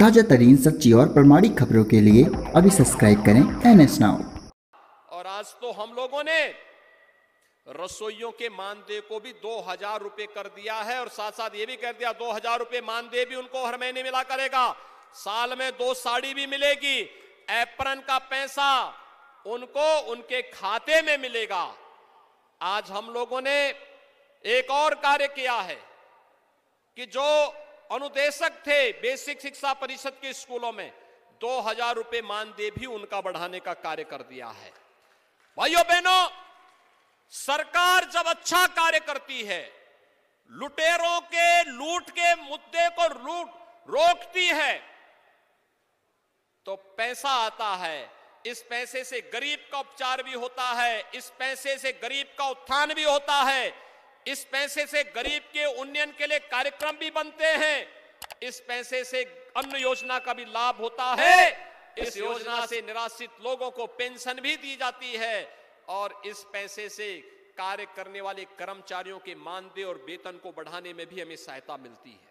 ताज़ा तरीन सच्ची और प्रमाणिक खबरों के लिए अभी सब्सक्राइब करें एन एस नाउ और आज तो हम लोगों ने रसोइयों के मानदेय को भी दो हजार रुपए कर दिया है और साथ साथ ये भी कर दिया दो हजार रुपए मानदेय भी उनको हर महीने मिला करेगा साल में दो साड़ी भी मिलेगी एप्रन का पैसा उनको उनके खाते में मिलेगा आज हम लोगों ने एक और कार्य किया है कि जो अनुदेशक थे बेसिक शिक्षा परिषद के स्कूलों में दो हजार रुपये मानदेय भी उनका बढ़ाने का कार्य कर दिया है भाइयों बहनों सरकार जब अच्छा कार्य करती है लुटेरों के लूट के मुद्दे को लूट रोकती है तो पैसा आता है इस पैसे से गरीब का उपचार भी होता है इस पैसे से गरीब का उत्थान भी होता है इस पैसे से गरीब के उन्नयन के लिए कार्यक्रम भी बनते हैं इस पैसे से अन्न योजना का भी लाभ होता है इस योजना से निराश्रित लोगों को पेंशन भी दी जाती है और इस पैसे से कार्य करने वाले कर्मचारियों के मानदेय और वेतन को बढ़ाने में भी हमें सहायता मिलती है